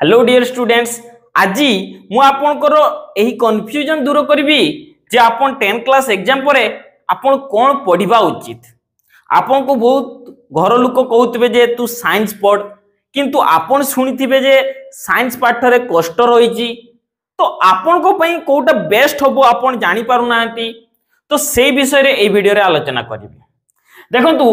hello dear students আজি মু আপনার এই কনফ্যুজন দূর করবি যে আপন টেন ক্লাস এক্সাম পরে আপন কোণ পড়া উচিত আপনার বহুত ঘর লোক কৌথে যে তু সাইন্স পড় কিন্তু আপন শুনিথিবে যে সাইন্স পাঠরে কষ্ট রয়েছে তো আপনার কোটা বেস্ট হব আপন জাঁপার না তো সেই বিষয়ে এই ভিডিওরে আলোচনা করবি দেখন্তু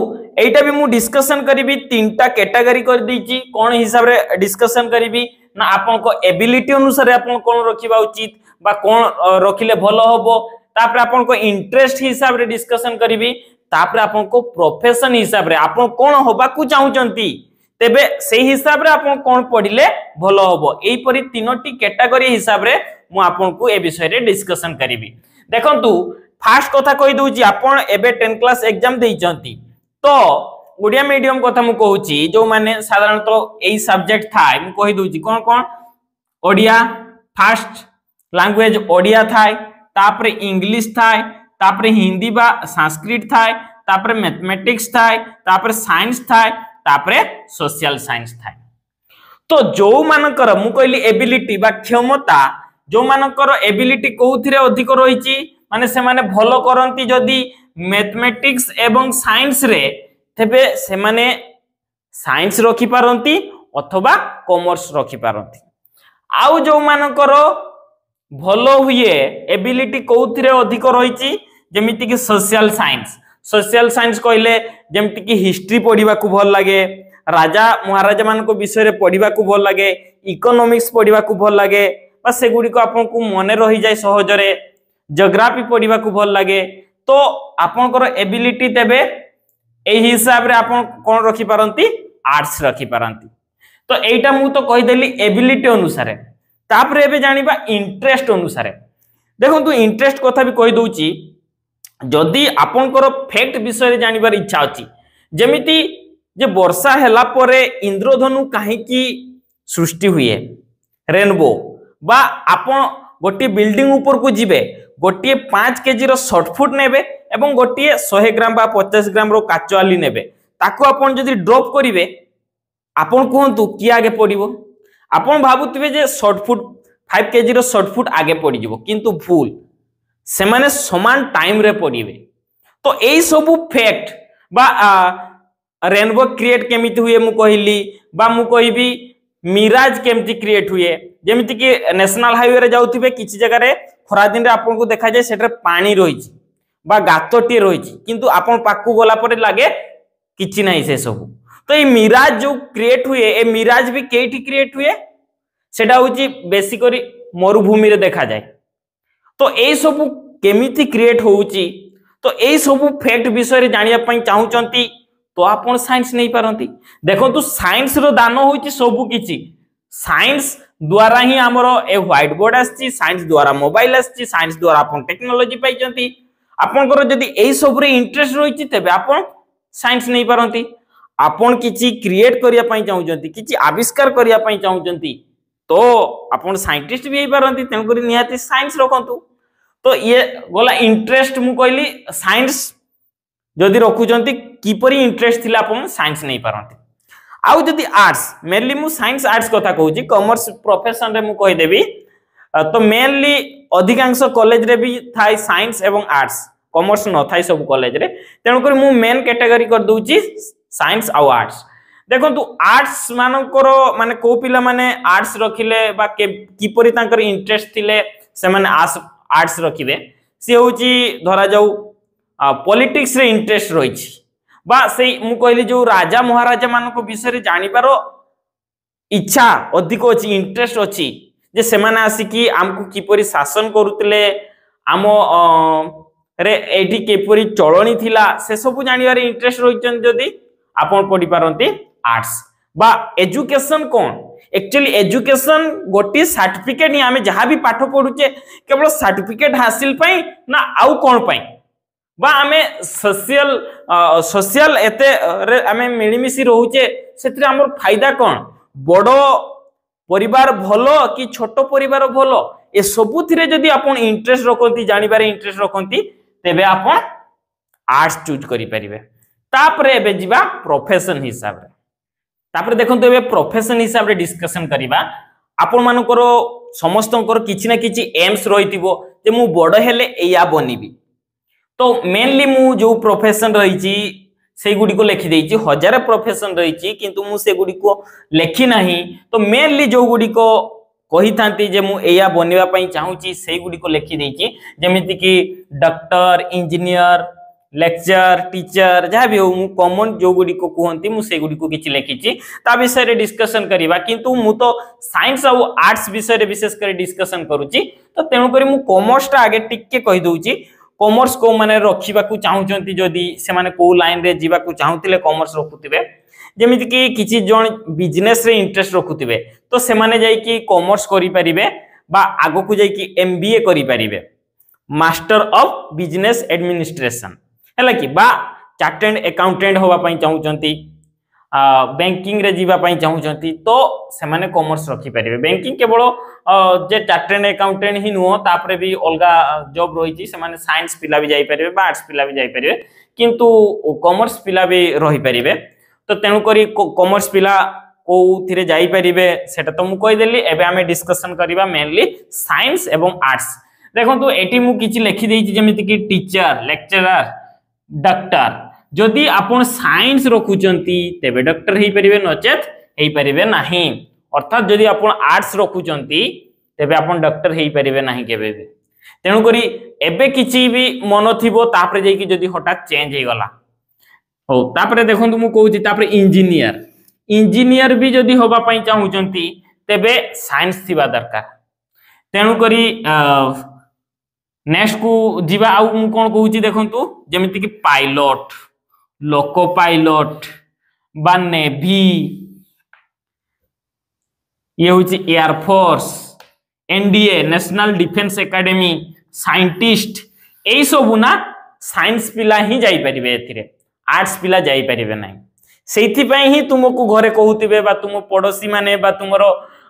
এইটা বি মু ডিসকশন করিবি তিনটা ক্যাটাগরি করে দিয়েছি কোন হিসাবে ডিসকশন করিবি না আপনক এবিলিটি অনুসারে আপন কোন রাখিবা উচিত বা কোন রাখিলে ভালো হবো তারপরে আপনক ইন্টারেস্ট হিসাবে ডিসকশন করিবি তারপরে আপনক প্রফেশন হিসাবে আপন কোন হবাকু চাহুচন্তি তেবে সেই হিসাবে আপন কোন পড়িলে ভালো হবো এইপরি তিনটি ক্যাটাগরি হিসাবে মু আপনকু এ বিষয়ে ডিসকশন করিবি দেখন্তু फास्ट कथा कहीदे आपड़ एवं टेन क्लास एक्जाम तो ओडिया मीडियम कथा मुझे जो मैंने साधारण तो यही सब्जेक्ट थाए मुझे कौन कौन ओडिया फास्ट लांगुएज ओडिया थाएर इंग्लीश थाएर हिंदी बा संस्कृत थाए मैथमेटिक्स थाए सैंस थाएर सोशियाल सैंस थाए तो जो मानकर मु कहली एबिलिटी क्षमता जो मानकर एबिलिटी कोथिरे अधिक रही ମାନେ ସେମାନେ ଭଲ କରନ୍ତି ଯଦି ମ୍ୟାଥମେଟିକ୍ସ ଏବଂ ସାଇନ୍ସରେ ତେବେ ସେମାନେ ସାଇନ୍ସ ରଖିପାରନ୍ତି ଅଥବା କମର୍ସ ରଖିପାରନ୍ତି ଆଉ ଯେଉଁମାନଙ୍କର ଭଲ ହୁଏ ଏବିଲିଟି କେଉଁଥିରେ ଅଧିକ ରହିଛି ଯେମିତିକି ସୋସିଆଲ ସାଇନ୍ସ ସୋସିଆଲ ସାଇନ୍ସ କହିଲେ ଯେମିତିକି ହିଷ୍ଟ୍ରି ପଢ଼ିବାକୁ ଭଲ ଲାଗେ ରାଜା ମହାରାଜାମାନଙ୍କ ବିଷୟରେ ପଢ଼ିବାକୁ ଭଲ ଲାଗେ ଇକୋନୋମିକ୍ସ ପଢ଼ିବାକୁ ଭଲ ଲାଗେ ବା ସେଗୁଡ଼ିକ ଆପଣଙ୍କୁ ମନେ ରହିଯାଏ ସହଜରେ জিওগ্রাফি পড়িবাকু ভাল লাগে তো আপনকৰ এবিলিটি তেবে এই হিচাপে আপন কোন ৰাখি পাৰন্তি আৰ্টস ৰাখি পাৰন্তি তো এইটা মু তো কৈ দেলি এবিলিটি অনুসাৰে তাপরে এবে জানিবা ইন্টারেস্ট অনুসারে দেখুন ইন্টারেস্ট কথা বি কই দউচি যদি আপনকৰ ফ্যাক্ট বিষয়ে জানিবার ইচ্ছা অছি যেমিতি যে বর্ষা হেলা পরে ইন্দ্রধনু কাহিকি সৃষ্টি হুয়ে রেনবো বা আপন ଗୋଟିଏ ବିଲ୍ଡିଂ ଉପରକୁ ଯିବେ ଗୋଟିଏ ପାଞ୍ଚ କେଜିର ସର୍ଟଫୁଟ୍ ନେବେ ଏବଂ ଗୋଟିଏ ଶହେ ଗ୍ରାମ ବା ପଚାଶ ଗ୍ରାମର କାଚ ଆଲି ନେବେ ତାକୁ ଆପଣ ଯଦି ଡ୍ରପ୍ କରିବେ ଆପଣ କୁହନ୍ତୁ କିଏ ଆଗେ ପଡ଼ିବ ଆପଣ ଭାବୁଥିବେ ଯେ ସର୍ଟଫୁଟ୍ ফাইভ কেজির সর্টফুট আগে পড়িযোগ কিন্তু ভুল সেমানে সমান টাইমরে পড়িবে তো এই সবু ফ্যাক্ট বা রেনবো ক্রিয়েট কেমিতি হুয়ে মু কহিলি বা মু কহিবি মিরাজ কেমতি ক্রিয়েট ହୁଏ ଯେମିତିକି ନ୍ୟାସନାଲ ହାଇୱେରେ ଯାଉଥିବେ କିଛି ଜାଗାରେ ଖରାଦିନରେ ଆପଣଙ୍କୁ ଦେଖାଯାଏ ସେଠାରେ ପାଣି ରହିଛି বা ଗାତଟିଏ ରହିଛି କିନ୍ତୁ ଆପଣ ପାଖକୁ ଗଲା ପରେ ଲାଗେ କିଛି ନାହିଁ ସେସବୁ ତ ଏଇ ମିରାଜ ଯୋଉ କ୍ରିଏଟ୍ ହୁଏ ଏ ମିରାଜ ବି କେଇଠି କ୍ରିଏଟ୍ ହୁଏ ସେଟା ହେଉଛି ବେଶୀ କରି ମରୁଭୂମିରେ ଦେଖାଯାଏ ତ ଏଇସବୁ କେମିତି କ୍ରିଏଟ୍ ହେଉଛି ତ ଏଇସବୁ ଫ୍ୟାକ୍ଟ ବିଷୟରେ ଜାଣିବା ପାଇଁ ଚାହୁଁଛନ୍ତି तो आप सैंस नहीं पारती देखो सैंस रान हो सबकि सैंस द्वारा ही आमर ए ह्वैट बोर्ड आइंस द्वारा मोबाइल आइंस द्वारा आप टेक्नोलोजी पाई आपंकर सब इंटरेस्ट रही तेज आप सैंस नहीं पारती आपन किसी क्रिएट करने चाहते कि आविष्कार करने चाहते तो आप सैंटिस्ट भी हो पारती तेणुक निहती सैंस रखत तो ये गला इंटरेस्ट मुझे कहली सैंस ଯଦି ରଖୁଛନ୍ତି କିପରି ଇଣ୍ଟରେଷ୍ଟ ଥିଲା ଆପଣ ସାଇନ୍ସ ନେଇପାରନ୍ତି ଆଉ ଯଦି ଆର୍ଟ୍ସ ମେନଲି ମୁଁ ସାଇନ୍ସ ଆର୍ଟ୍ସ କଥା କହୁଛି କମର୍ସ ପ୍ରଫେସନରେ ମୁଁ କହିଦେବି ତ ମେନଲି ଅଧିକାଂଶ କଲେଜରେ ବି ଥାଏ ସାଇନ୍ସ ଏବଂ ଆର୍ଟ୍ସ କମର୍ସ ନଥାଏ ସବୁ କଲେଜରେ ତେଣୁକରି ମୁଁ ମେନ୍ କ୍ୟାଟେଗୋରୀ କରିଦେଉଛି ସାଇନ୍ସ ଆଉ ଆର୍ଟ୍ସ ଦେଖନ୍ତୁ ଆର୍ଟ୍ସ ମାନଙ୍କର ମାନେ କେଉଁ ପିଲାମାନେ ଆର୍ଟ୍ସ ରଖିଲେ ବା କିପରି ତାଙ୍କର ଇଣ୍ଟରେଷ୍ଟ ଥିଲେ ସେମାନେ ଆର୍ଟ୍ସ ରଖିଲେ ସିଏ ହେଉଛି ଧରାଯାଉ ପଲିଟିକ୍ସରେ ଇଣ୍ଟରେଷ୍ଟ ରହିଛି ବା ସେଇ ମୁଁ କହିଲି ଯେଉଁ ରାଜା ମହାରାଜାମାନଙ୍କ ବିଷୟରେ ଜାଣିବାର ଇଚ୍ଛା ଅଧିକ ଅଛି ଇଣ୍ଟରେଷ୍ଟ ଅଛି ଯେ ସେମାନେ ଆସିକି ଆମକୁ କିପରି ଶାସନ କରୁଥିଲେ ଆମ ରେ ଏଇଠି କିପରି ଚଳଣି ଥିଲା ସେସବୁ ଜାଣିବାରେ ଇଣ୍ଟରେଷ୍ଟ ରହିଛନ୍ତି ଯଦି ଆପଣ ପଢ଼ିପାରନ୍ତି ଆର୍ଟ୍ସ বা এজুকেশন কোন একচুয়ালি এজুকেশন গোটি সার্টিফিকেট হি আমি যা বি পাঠ পড়ুছে কেবল সার্টিফিকেট হাসিল পাই না আউ কোন পাই বা আমি সোশিয়াল সোশিয়াল এতে আমি মিলিমিশি রহুছে সে আমার ফাইদা কোন বড় পরিবার ভালো কি ছোট পরিবার ভালো এসবুথিরে যদি আপনার ইন্টারেস্ট রখতে জাঁবার ইন্টারেস্ট রখতে তেবে আপন আর্টস চুজ করে পারে তাপরে এবে যা প্রফেসন হিসাবে তাপরে দেখুন এবার প্রফেসন হিসাবে ডিসকসন করা আপন মান সমস্ত কিছু না কিছু এমস রয়েছে যে মু বড় হলে এইয়া বনিবি तो मेनली मु जो प्रोफेशन रही से गुड़ी को लिखी देती हजार प्रोफेशन रही किंतु मुझसे लिखी ना तो मेनली जो गुड़ी को कही था मुझे बनवाई चाहूँगी से गुड़ी लिखी देती जमीती कि डक्टर इंजीनियर लेक्चर टीचर जहाँ भी हूँ कमन जो गुड़ी कहते मुझे गुड़ी किसी लिखी ता विषय डिस्कसन करवा कि मुझे सैंस आउ आर्ट्स विषय विशेषकर डिस्कसन करुच्ची तो तेणुक मुझ कमर्सटा आगे टिके कहीदे কমর্স কেউমানে রক্ষা চাহুমান যদি সে কেউ লাইনে যা চাহুলে কমর্স রখুবে যেমিতিকি কিছু জন বিজনেসরে ইন্টরেস্ট রখুবে তো সে যাই কমর্স করে পারে বা আগুক যাই এম বি এ করে পারে মাস্টার অফ বিজনেস আডমিনিষ্ট্রেসন হল কি বা চার্টেড একাউন্টেন্ট হওয়া চাহুমান ବ୍ୟାଙ୍କିଂରେ ଯିବା ପାଇଁ ଚାହୁଁଛନ୍ତି ତ ସେମାନେ କମର୍ସ ରଖିପାରିବେ ବ୍ୟାଙ୍କିଂ କେବଳ ଯେ ଚାର୍ଟେଣ୍ଡ ଆକାଉଣ୍ଟାଣ୍ଟ ହିଁ ନୁହଁ ତାପରେ ବି ଅଲଗା ଜବ୍ ରହିଛି ସେମାନେ ସାଇନ୍ସ ପିଲା ବି ଯାଇପାରିବେ ବା ଆର୍ଟ୍ସ ପିଲା ବି ଯାଇପାରିବେ କିନ୍ତୁ କମର୍ସ ପିଲା ବି ରହିପାରିବେ ତ ତେଣୁକରି କମର୍ସ ପିଲା କେଉଁଥିରେ ଯାଇପାରିବେ ସେଟା ତ ମୁଁ କହିଦେଲି ଏବେ ଆମେ ଡିସ୍କସନ୍ କରିବା ମେନଲି ସାଇନ୍ସ ଏବଂ ଆର୍ଟ୍ସ ଦେଖନ୍ତୁ ଏଠି ମୁଁ କିଛି ଲେଖିଦେଇଛି ଯେମିତିକି ଟିଚର ଲେକ୍ଚରର ଡକ୍ଟର ଯଦି ଆପଣ ସାଇନ୍ସ ରଖୁଛନ୍ତି ତେବେ ଡକ୍ଟର ହେଇପାରିବେ ନଚେତ୍ ହେଇପାରିବେ ନାହିଁ ଅର୍ଥାତ୍ ଯଦି ଆପଣ ଆର୍ଟ୍ସ ରଖୁଛନ୍ତି ତେବେ ଆପଣ ଡକ୍ଟର ହେଇପାରିବେ ନାହିଁ କେବେ ବି ତେଣୁକରି ଏବେ କିଛି ବି ମନ ଥିବ ତାପରେ ଯାଇକି ଯଦି ହଠାତ୍ ଚେଞ୍ଜ ହେଇଗଲା ହଉ ତାପରେ ଦେଖନ୍ତୁ ମୁଁ କହୁଛି ତାପରେ ଇଞ୍ଜିନିୟର ଇଞ୍ଜିନିୟର ବି ଯଦି ହେବା ପାଇଁ ଚାହୁଁଛନ୍ତି ତେବେ ସାଇନ୍ସ ଥିବା ଦରକାର ତେଣୁକରି ନେକ୍ସଟକୁ ଯିବା ଆଉ ମୁଁ କ'ଣ କହୁଛି ଦେଖନ୍ତୁ ଯେମିତିକି ପାଇଲଟ লোকো পাইলট বা নেভি ইয়ে হচ্ছে air force NDA national defence academy scientist এইসবু না সাইন্স পিলা ହିଁ ଯାଇପାରିବେ ଏଥିରେ ଆର୍ଟ୍ସ ପିଲା ଯାଇପାରିବେ ନାହିଁ ସେଇଥିପାଇଁ ହିଁ ତୁମକୁ ଘରେ କହୁଥିବେ ବା ତୁମ ପଡ଼ୋଶୀମାନେ ବା ତୁମର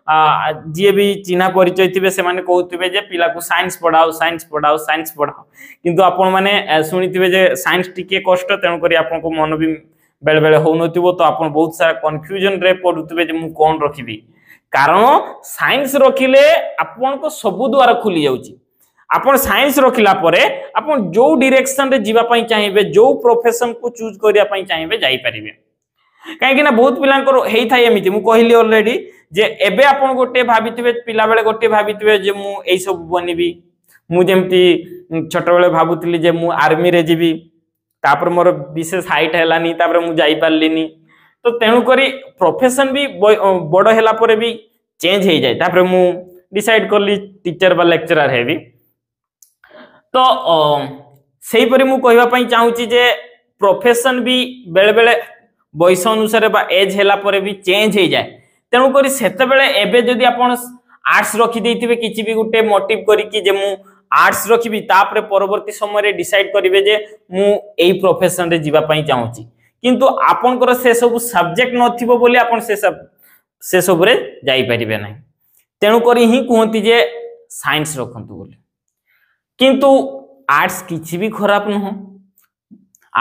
ଯିଏ ବି ଚିହ୍ନା ପରିଚୟ ଥିବେ ସେମାନେ କହୁଥିବେ ଯେ ପିଲାକୁ ସାଇନ୍ସ ପଢ଼ାଅ ସାଇନ୍ସ ପଢ଼ାଅ ସାଇନ୍ସ ପଢ଼ାଅ କିନ୍ତୁ ଆପଣମାନେ ଶୁଣିଥିବେ ଯେ ସାଇନ୍ସ ଟିକେ କଷ୍ଟ ତେଣୁକରି ଆପଣଙ୍କୁ ମନ ବି ବେଳେବେଳେ ହେଉନଥିବ ତ ଆପଣ ବହୁତ ସାରା କନଫ୍ୟୁଜନ୍ରେ ପଢ଼ୁଥିବେ ଯେ ମୁଁ କ'ଣ ରଖିବି କାରଣ ସାଇନ୍ସ ରଖିଲେ ଆପଣଙ୍କ ସବୁ ଦ୍ୱାର ଖୋଲି ଯାଉଛି ଆପଣ ସାଇନ୍ସ ରଖିଲା ପରେ ଆପଣ ଯେଉଁ ଡିରେକ୍ସନରେ ଯିବା ପାଇଁ ଚାହିଁବେ ଯେଉଁ ପ୍ରଫେସନକୁ ଚୁଜ୍ କରିବା ପାଇଁ ଚାହିଁବେ ଯାଇପାରିବେ କାହିଁକିନା ବହୁତ ପିଲାଙ୍କର ହେଇଥାଏ ଏମିତି ମୁଁ କହିଲି ଅଲରେଡ଼ି যে ଏବେ ଆପଣ ଗୋଟିଏ ଭାବିଥିବେ ପିଲାବେଳେ ଗୋଟିଏ ଭାବିଥିବେ ଯେ ମୁଁ ଏଇସବୁ ବନିବି ମୁଁ ଯେମିତି ଛୋଟବେଳେ ଭାବୁଥିଲି ଯେ ମୁଁ ଆର୍ମିରେ ଯିବି ତାପରେ ମୋର ବିଶେଷ ହାଇଟ୍ ହେଲାନି ତାପରେ ମୁଁ ଯାଇପାରିଲିନି ତ ତେଣୁକରି ପ୍ରଫେସନ୍ ବି ବଡ଼ ହେଲା ପରେ ବି ଚେଞ୍ଜ ହେଇଯାଏ ତାପରେ ମୁଁ ଡିସାଇଡ୍ କଲି ଟିଚର ବା ଲେକ୍ଚରାର ହେବି ତ ସେହିପରି ମୁଁ କହିବା ପାଇଁ ଚାହୁଁଛି ଯେ ପ୍ରଫେସନ୍ ବି ବେଳେବେଳେ ବୟସ ଅନୁସାରେ ବା ଏଜ୍ ହେଲା ପରେ ବି ଚେଞ୍ଜ ହେଇଯାଏ তেমকরি সেতবে এবে যদি আপনার আর্টস রখিদেইথিবে কিছু বি গোটে মোটিভ করিকি যে মু আর্টস রখিবি তাপরে পরবর্তী সময়ে ডিসাইড করিবে যে মু এই প্রফেশন রে যিবা পাই চাহুছি কিন্তু আপনকর সে সব সাবজেক্ট নথিব বলে আপন সে সব সে সবরে যাই পারিবে না তেণু করি হি কুহতি যে সাইন্স রখন্তু বলে কিন্তু আর্টস কিছু বি খারাপ নহ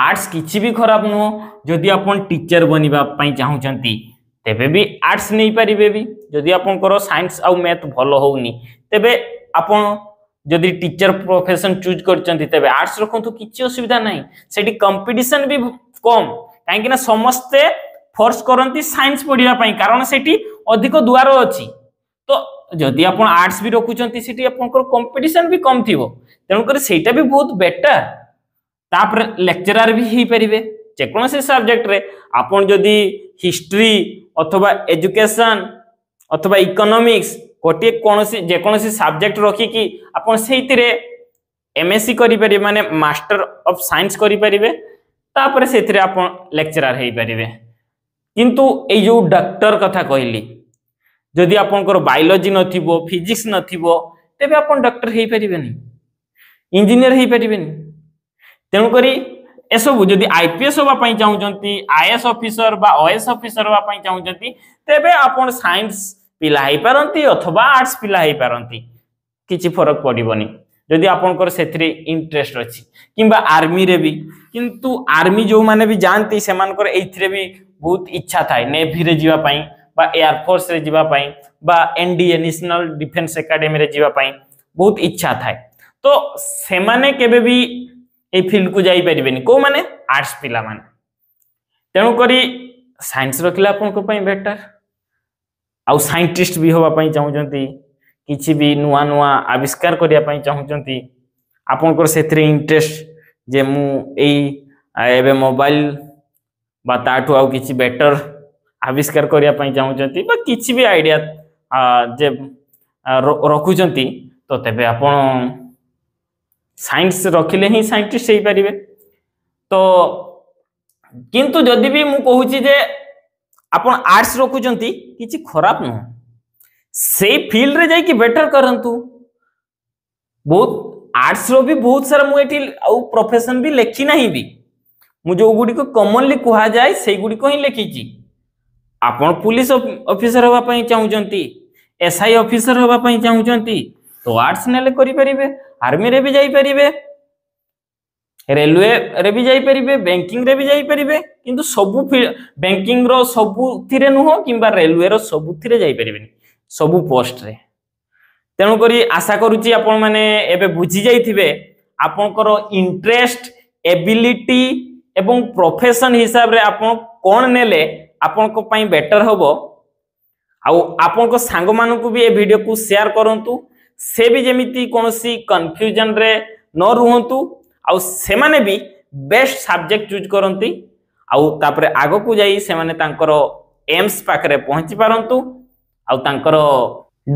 আর্টস কিছু বি খারাপ নহ যদি আপন টিচার বনিবা পাই চাহুচন্তি তেবে বি আর্টস নেইপারে বি যদি আপনার সাইন্স আ্যাথ ভালো হোনি তেবে আপনার যদি টিচর প্রফেসন চুজ করছেন তেবে আর্টস রাখতু কিছু অসুবিধা নাই সেটি কম্পিটিশন বি কম কিনা সমস্তে ফোর্স করতে সাইন্স পড়া কারণ সেটি অধিক দুয়ার অছি তো যদি আপনার আর্টস বি রাখুন সেটি আপনার কম্পিটিশন বি কম থাকবে তেমক সেইটা বি বহুত বেটার তাপরে লেকচরার বি হয়ে পারে যেকোনসি সবজেক্টরে আপনার যদি হিস্ট্রি অথবা এজুকেশন অথবা ইকোনোমিক্স গোটিয়ে কোণী যেকোনসি সবজেক্ট রখিকি আপনার সেইতিরে এমএসসি করিপারে মানে মাস্টার অফ সাইন্স করিপারে তাপরে সেইতিরে আপনার লেকচারার হইপারে কিন্তু এই যে ডাক্তার কথা কহিলি যদি আপনার বায়োলোজি নথিব ফিজিক্স নথিব তেবে আপনার ডাক্তার হইপারে ইঞ্জিনিয়ার হইপারে তেমক এসবু যদি আইপিএস হওয়া চাহুমান আইএস অফিসর বা ওএস অফিসর হওয়া চাহুমান তেবে আপনার সাইন্স পিলা হইপারতি অথবা আর্টস পিলা হইপারতি কিছু ফরক পড়বনি যদি আপনার সেথিরে ইন্টারেস্ট অছি কিংবা আর্মিরে বি কিন্তু আর্মি যে যাতে সে এইথিরে বি বহুত ইচ্ছা থাকে নেভিরে যা বা এয়ারফোর্সরে যা বা এনডিএ ন্যাশনাল ডিফেন্স একাডেমি যা বহুত ইচ্ছা থাকে তো সেমানে কেবে বি ये फिल्ड को जापर कौ मैंने आर्ट्स पा मैंने तेणुक सैंस रखिले आप बेटर आउ सैंटिस्ट भी हाँपी चाहते कि नुआ नुआ आविष्कार करने चाहते आपंकर इंटरेस्ट जे मुझे मोबाइल बाठू आ बेटर आविष्कार करने चाहते कि भी आईडिया रखुच्च तो तेज आपड़ सैंस रखिले ही सैंटिस्ट हो पारे तो किंतु जदि भी मुझे आप आर्ट्स रखुं कि खराब नुह से फिल्ड में जाकि बेटर करतु बहुत आर्ट्स भी बहुत सारा मुझे आउ भी लेखि ना भी मुझे गुड़िक कमनली कह जाए से गुड़िक ही लिखी आप पुलिस अफिसर हाँपी चाहूँ एस आई अफिसर हाँपी चाहूँ तो आर्ट्स ना करें ଆର୍ମିରେ ବି ଯାଇପାରିବେ ରେଲୱେରେ ବି ଯାଇପାରିବେ ବ୍ୟାଙ୍କିଂରେ ବି ଯାଇପାରିବେ କିନ୍ତୁ ସବୁ ବ୍ୟାଙ୍କିଂର ସବୁଥିରେ ନୁହଁ କିମ୍ବା ରେଲୱେର ସବୁଥିରେ ଯାଇପାରିବେନି ସବୁ ପୋଷ୍ଟରେ ତେଣୁକରି ଆଶା କରୁଛି ଆପଣମାନେ ଏବେ ବୁଝି ଯାଇଥିବେ ଆପଣଙ୍କର ଇଣ୍ଟରେଷ୍ଟ ଏବିଲିଟି ଏବଂ ପ୍ରଫେସନ୍ ହିସାବରେ ଆପଣ କ'ଣ ନେଲେ ଆପଣଙ୍କ ପାଇଁ ବେଟର ହେବ ଆଉ ଆପଣଙ୍କ ସାଙ୍ଗମାନଙ୍କୁ ବି ଏ ଭିଡ଼ିଓକୁ ସେୟାର କରନ୍ତୁ ସେ ବି ଯେମିତି କୌଣସି କନଫ୍ୟୁଜନରେ ନ ରୁହନ୍ତୁ ଆଉ ସେମାନେ ବି ବେଷ୍ଟ ସବଜେକ୍ଟ ଚୁଜ୍ କରନ୍ତି ଆଉ ତାପରେ ଆଗକୁ ଯାଇ ସେମାନେ ତାଙ୍କର ଏମ୍ସ ପାଖରେ ପହଞ୍ଚି ପାରନ୍ତୁ ଆଉ ତାଙ୍କର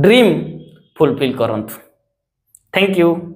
ଡ୍ରିମ୍ ଫୁଲଫିଲ୍ କରନ୍ତୁ ଥ୍ୟାଙ୍କ ୟୁ